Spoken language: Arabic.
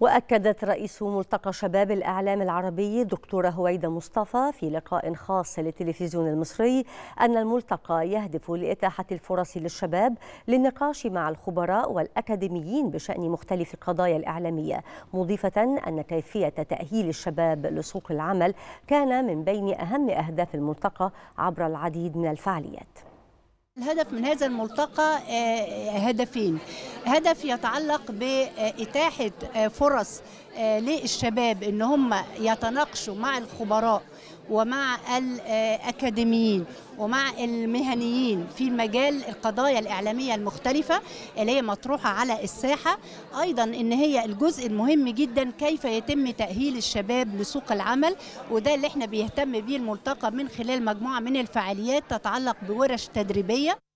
وأكدت رئيس ملتقى شباب الإعلام العربي دكتورة هويده مصطفى في لقاء خاص للتلفزيون المصري أن الملتقى يهدف لإتاحة الفرص للشباب للنقاش مع الخبراء والأكاديميين بشأن مختلف القضايا الإعلامية مضيفة أن كيفية تأهيل الشباب لسوق العمل كان من بين أهم أهداف الملتقى عبر العديد من الفعاليات الهدف من هذا الملتقى آه، هدفين هدف يتعلق بإتاحة آه، فرص آه، للشباب ان هم يتناقشوا مع الخبراء ومع الاكاديميين ومع المهنيين في مجال القضايا الاعلاميه المختلفه اللي هي مطروحه على الساحه ايضا ان هي الجزء المهم جدا كيف يتم تاهيل الشباب لسوق العمل وده اللي احنا بيهتم بيه الملتقى من خلال مجموعه من الفعاليات تتعلق بورش تدريبيه